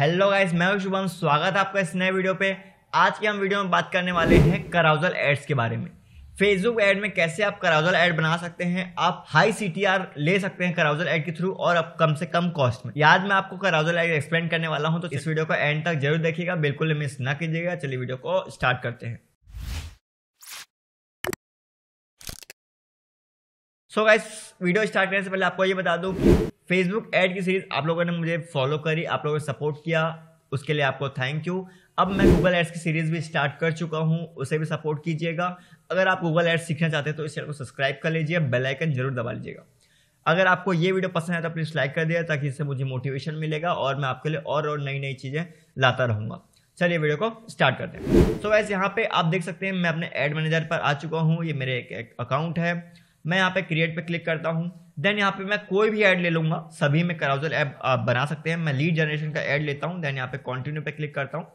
hello guys मैं हूं शुभम स्वागत है आपका इस नए वीडियो पे आज के हम वीडियो में बात करने वाले हैं कराउजल एड्स के बारे में फेसबुक एड में कैसे आप कराउजल एड बना सकते हैं आप हाई सी ले सकते हैं कराउजल एड के थ्रू और अब कम से कम कॉस्ट में याद मैं आपको कराउजल एड एक्सप्लेन करने वाला हूं तो इस वीडियो को एंड तक जरूर देखिएगा बिल्कुल मिस ना कीजिएगा चलिए वीडियो को स्टार्ट करते हैं सो गाइस वीडियो स्टार्ट करने से पहले आपको ये बता दूं फेसबुक ऐड की सीरीज आप लोगों ने मुझे फॉलो करी आप लोगों ने सपोर्ट किया उसके लिए आपको थैंक यू अब मैं गूगल एड्स की सीरीज भी स्टार्ट कर चुका हूँ उसे भी सपोर्ट कीजिएगा अगर आप गूगल एड्स सीखना चाहते हैं तो इस चैनल को सब्सक्राइब कर लीजिए बेल आइकन जरूर दबा लीजिएगा अगर आपको ये वीडियो पसंद आया तो प्लीज़ लाइक कर दिया ताकि इससे मुझे मोटिवेशन मिलेगा और मैं आपके लिए और और नई नई चीज़ें लाता रहूँगा चलिए वीडियो को स्टार्ट करते हैं सो वैसे यहाँ पे आप देख सकते हैं मैं अपने एड मैनेजर पर आ चुका हूँ ये मेरे एक अकाउंट है मैं यहाँ पे क्रिएट पे क्लिक करता हूँ देन यहाँ पे मैं कोई भी ऐड ले लूँगा सभी में कराउजल ऐप आप बना सकते हैं मैं लीड जनरेशन का ऐड लेता हूँ देन यहाँ पे कंटिन्यू पे क्लिक करता हूँ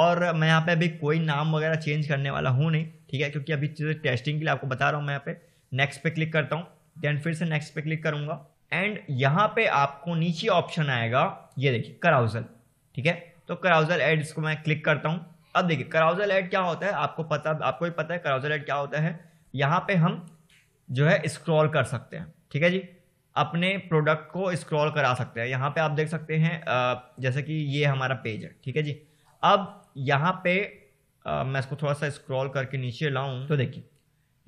और मैं यहाँ पे अभी कोई नाम वगैरह चेंज करने वाला हूँ नहीं ठीक है क्योंकि अभी चीज़ें टेस्टिंग के लिए आपको बता रहा हूँ मैं यहाँ पे नेक्स्ट पे क्लिक करता हूँ देन फिर से नेक्स्ट पे क्लिक करूँगा एंड यहाँ पे आपको नीचे ऑप्शन आएगा ये देखिए कराउजल ठीक है तो कराउजल एड्स को मैं क्लिक करता हूँ अब देखिए कराउजल एड क्या होता है आपको पता आपको ही पता है कराउजल एड क्या होता है यहाँ पे हम जो है स्क्रॉल कर सकते हैं ठीक है जी अपने प्रोडक्ट को स्क्रॉल करा सकते हैं यहाँ पे आप देख सकते हैं जैसे कि ये हमारा पेज है ठीक है जी अब यहाँ पे मैं इसको थोड़ा सा स्क्रॉल करके नीचे लाऊं तो देखिए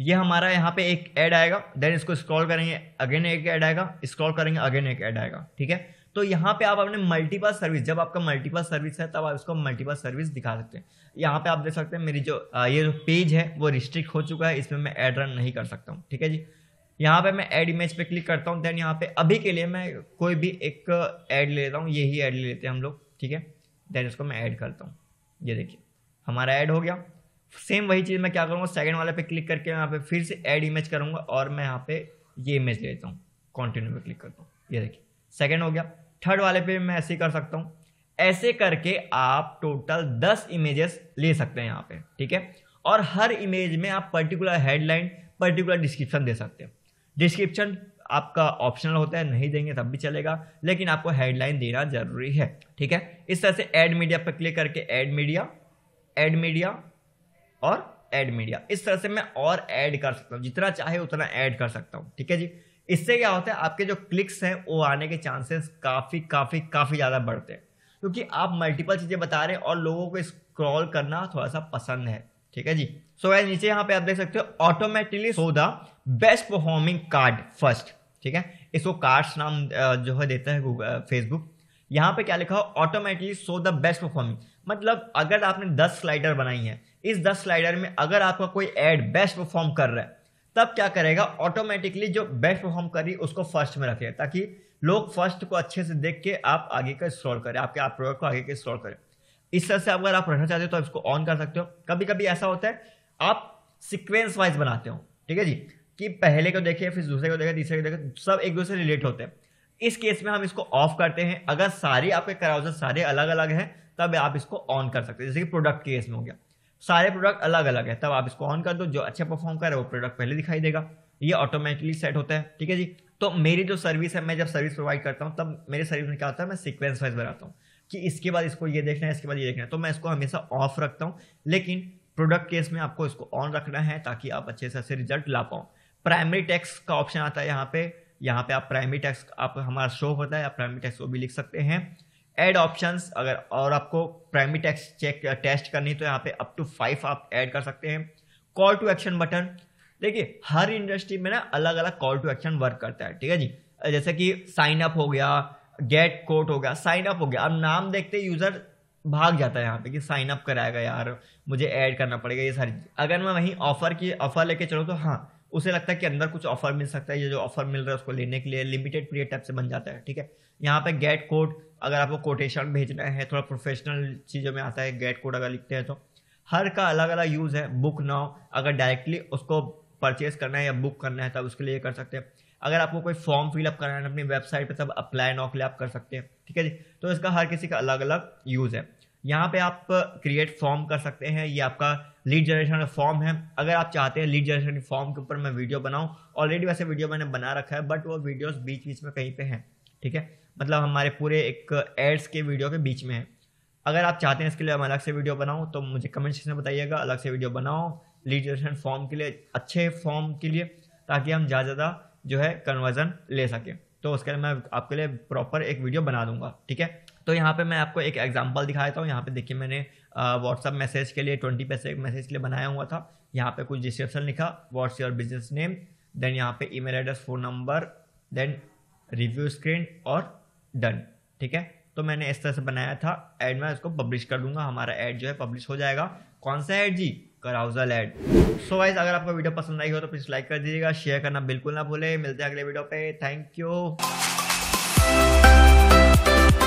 ये हमारा यहाँ पे एक ऐड आएगा देन इसको स्क्रॉल करेंगे अगेन एक ऐड आएगा स्क्रॉल करेंगे अगेन एक ऐड आएगा ठीक है तो यहाँ पे आप अपने मल्टीपल सर्विस जब आपका मल्टीपल सर्विस है तब आप इसको मल्टीपल सर्विस दिखा सकते हैं यहाँ पे आप देख सकते हैं मेरी जो ये जो पेज है वो रिस्ट्रिक्ट हो चुका है इसमें मैं एड रन नहीं कर सकता हूँ ठीक है जी यहाँ पे मैं एड इमेज पे क्लिक करता हूँ देन यहाँ पे अभी के लिए मैं कोई भी एक ऐड ले लेता हूँ यही ऐड ले लेते हैं हम लोग ठीक है देन इसको मैं ऐड करता हूँ ये देखिए हमारा ऐड हो गया सेम वही चीज़ मैं क्या करूँगा सेकंड वाले पे क्लिक करके यहाँ पे फिर से ऐड इमेज करूँगा और मैं यहाँ पे ये इमेज लेता हूँ कॉन्टिन्यू पे क्लिक करता हूँ ये देखिए सेकेंड हो गया थर्ड वाले पे मैं ऐसे कर सकता हूँ ऐसे करके आप टोटल दस इमेजेस ले सकते हैं यहाँ पे ठीक है और हर इमेज में आप पर्टिकुलर हेडलाइन पर्टिकुलर डिस्क्रिप्शन दे सकते हैं डिस्क्रिप्शन आपका ऑप्शनल होता है नहीं देंगे तब भी चलेगा लेकिन आपको हेडलाइन देना जरूरी है ठीक है इस तरह से एड मीडिया पर क्लिक करके एड मीडिया एड मीडिया और एड मीडिया इस तरह से मैं और ऐड कर सकता हूँ जितना चाहे उतना ऐड कर सकता हूँ ठीक है जी इससे क्या होता है आपके जो क्लिक्स हैं वो आने के चांसेस काफ़ी काफ़ी काफ़ी ज़्यादा बढ़ते हैं क्योंकि आप मल्टीपल चीज़ें बता रहे हैं और लोगों को स्क्रॉल करना थोड़ा सा पसंद है ठीक है जी सो so, नीचे यहाँ पे आप देख सकते हो automatically so the best performing card first ठीक है इसको कार्ड्स नाम जो है देता है फेसबुक यहाँ पे क्या लिखा हो automatically so the best performing मतलब अगर आपने 10 स्लाइडर बनाई है इस 10 स्लाइडर में अगर आपका कोई एड बेस्ट परफॉर्म कर रहा है तब क्या करेगा ऑटोमेटिकली जो बेस्ट परफॉर्म करी उसको फर्स्ट में रखेगा ताकि लोग फर्स्ट को अच्छे से देख के आप आगे का स्क्रॉल करें आपके आप प्रोडक्ट को आगे का स्क्रॉल करें इस तरह से अगर आप रखना चाहते हो तो आप इसको ऑन कर सकते हो कभी कभी ऐसा होता है आप सिक्वेंस वाइज बनाते हो ठीक है जी कि पहले को देखें फिर दूसरे को देखें तीसरे को देखें सब एक दूसरे रिलेट होते हैं इस केस में हम इसको ऑफ करते हैं अगर सारी आपके कराउजर सारे अलग अलग हैं तब आप इसको ऑन कर सकते हैं जैसे कि प्रोडक्ट केस में हो गया सारे प्रोडक्ट अलग अलग है तब आप इसको ऑन कर दो जो अच्छा परफॉर्म कर रहा है वो प्रोडक्ट पहले दिखाई देगा ये ऑटोमेटिकली सेट होता है ठीक है जी तो मेरी जो सर्विस है मैं जब सर्विस प्रोवाइड करता हूँ तब मेरे सर्विस में क्या होता है मैं सिक्वेंस वाइज बनाता हूँ कि इसके बाद इसको ये देखना है इसके बाद ये देखना है तो मैं इसको हमेशा ऑफ रखता हूँ लेकिन प्रोडक्ट केस में आपको इसको ऑन रखना है ताकि आप अच्छे से अच्छे रिजल्ट ला पाओ प्राइमरी टैक्स का ऑप्शन आता है यहाँ पे यहाँ पे आप प्राइमरी टैक्स आप हमारा शो होता है आप प्राइमरी टैक्स वो भी लिख सकते हैं एड ऑप्शंस अगर और आपको प्राइमरी टेक्स चेक टेस्ट करनी तो यहाँ पे अप टू फाइव आप ऐड कर सकते हैं कॉल टू एक्शन बटन देखिए हर इंडस्ट्री में ना अलग अलग कॉल टू एक्शन वर्क करता है ठीक है जी जैसे कि साइन अप हो गया गेट कोट हो गया साइन अप हो गया अब नाम देखते यूज़र भाग जाता है यहाँ पे कि साइन अप कराएगा यार मुझे ऐड करना पड़ेगा ये सारी अगर मैं वहीं ऑफर की ऑफर लेके चलूँ तो हाँ उसे लगता है कि अंदर कुछ ऑफर मिल सकता है ये जो ऑफर मिल रहा है उसको लेने के लिए लिमिटेड पीरियड टाइप से बन जाता है ठीक है यहाँ पे गेट कोड अगर आपको कोटेशन भेजना है थोड़ा प्रोफेशनल चीज़ों में आता है गेट कोड अगर लिखते हैं तो हर का अलग अलग यूज़ है बुक नाउ अगर डायरेक्टली उसको परचेज करना है या बुक करना है तब उसके लिए कर सकते हैं अगर आपको कोई फॉर्म फिलअप कराना है अपनी वेबसाइट पर तब अप्लाई नाउ के लिए आप कर सकते हैं ठीक है जी तो इसका हर किसी का अलग अलग यूज़ है यहाँ पे आप क्रिएट फॉर्म कर सकते हैं ये आपका लीड जनरेशन फॉर्म है अगर आप चाहते हैं लीड जनरेशन फॉर्म के ऊपर मैं वीडियो बनाऊँ ऑलरेडी वैसे वीडियो मैंने बना रखा है बट वो वीडियोस बीच बीच में कहीं पे हैं ठीक है मतलब हमारे पूरे एक एड्स के वीडियो के बीच में है अगर आप चाहते हैं इसके लिए मैं अलग से वीडियो बनाऊँ तो मुझे कमेंट सेक्शन में बताइएगा अलग से वीडियो बनाओ लीड जनरेशन फॉर्म के लिए अच्छे फॉर्म के लिए ताकि हम ज़्यादा ज़्यादा जो है कन्वर्जन ले सकें तो उसके लिए मैं आपके लिए प्रॉपर एक वीडियो बना दूंगा ठीक है तो यहाँ पे मैं आपको एक एग्जांपल दिखा देता हूँ यहाँ पे देखिए मैंने व्हाट्सअप मैसेज के लिए ट्वेंटी पैसे मैसेज के लिए बनाया हुआ था यहाँ पे कुछ डिस्क्रिप्शन लिखा what's your business name then यहाँ पे email address phone number then review screen और डन ठीक है तो मैंने इस तरह से बनाया था एड मैं इसको पब्लिश कर दूंगा हमारा एड जो है पब्लिश हो जाएगा कौन सा एड जी कराउजल एड सो वाइज अगर आपको वीडियो पसंद आई हो तो प्लीज़ लाइक कर दीजिएगा शेयर करना बिल्कुल ना भूले मिलते हैं अगले वीडियो पे थैंक यू